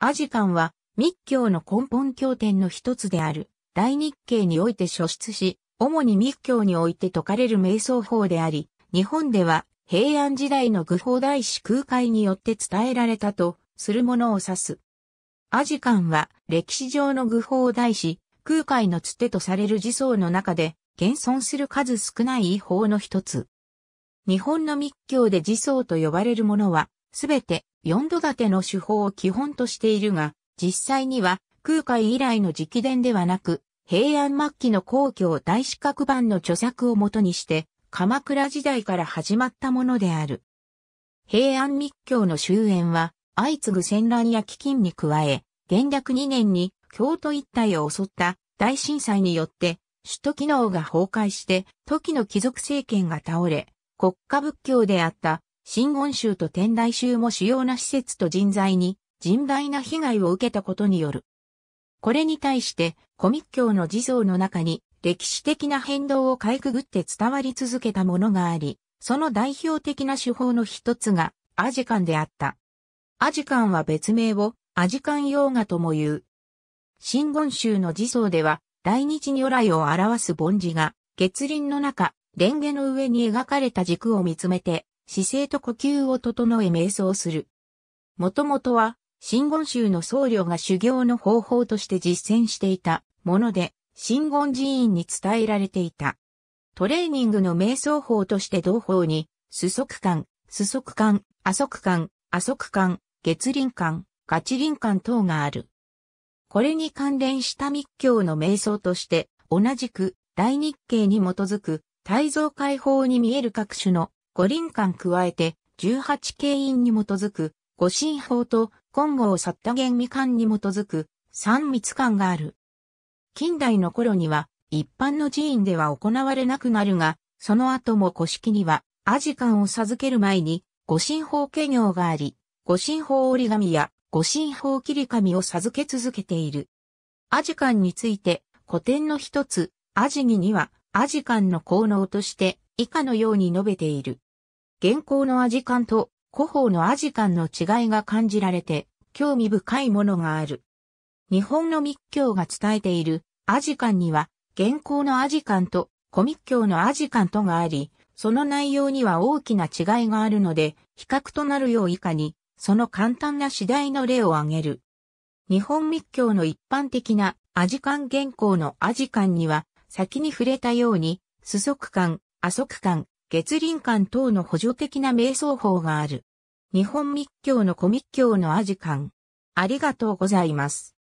アジカンは密教の根本経典の一つである大日経において書出し、主に密教において説かれる瞑想法であり、日本では平安時代の愚法大師空海によって伝えられたとするものを指す。アジカンは歴史上の愚法大師空海のつてとされる自僧の中で現存する数少ない違法の一つ。日本の密教で自僧と呼ばれるものはすべて4度建ての手法を基本としているが、実際には空海以来の直伝ではなく、平安末期の皇居大四角版の著作をもとにして、鎌倉時代から始まったものである。平安密教の終焉は、相次ぐ戦乱や飢饉に加え、元略2年に京都一帯を襲った大震災によって、首都機能が崩壊して、時の貴族政権が倒れ、国家仏教であった真言宗と天台宗も主要な施設と人材に甚大な被害を受けたことによる。これに対して、古密教の地蔵の中に歴史的な変動をかいくぐって伝わり続けたものがあり、その代表的な手法の一つがアジカンであった。アジカンは別名をアジカン洋画とも言う。真言宗の地蔵では、大日如来を表す梵字が、月輪の中、蓮華の上に描かれた軸を見つめて、姿勢と呼吸を整え瞑想する。もともとは、真言宗の僧侶が修行の方法として実践していたもので、真言寺院に伝えられていた。トレーニングの瞑想法として同法に、素足感、素足感、阿足感、阿足感、月輪感、ガチ輪感等がある。これに関連した密教の瞑想として、同じく大日経に基づく、体蔵解放に見える各種の五輪館加えて、18経印に基づく、五神法と金剛去った玄味館に基づく、三密館がある。近代の頃には、一般の寺院では行われなくなるが、その後も古式には、アジカンを授ける前に、五神法家業があり、五神法折り紙や五神法切り紙を授け続けている。アジカンについて、古典の一つ、アジギには、アジカンの効能として、以下のように述べている。現行のアジカンと古法のアジカンの違いが感じられて、興味深いものがある。日本の密教が伝えているアジカンには、現行のアジカンと古密教のアジカンとがあり、その内容には大きな違いがあるので、比較となるよう以下に、その簡単な次第の例を挙げる。日本密教の一般的なアジカン原稿のアジカンには、先に触れたように、素足感、ア足感、月輪館等の補助的な瞑想法がある。日本密教の古密教のアジカン。ありがとうございます。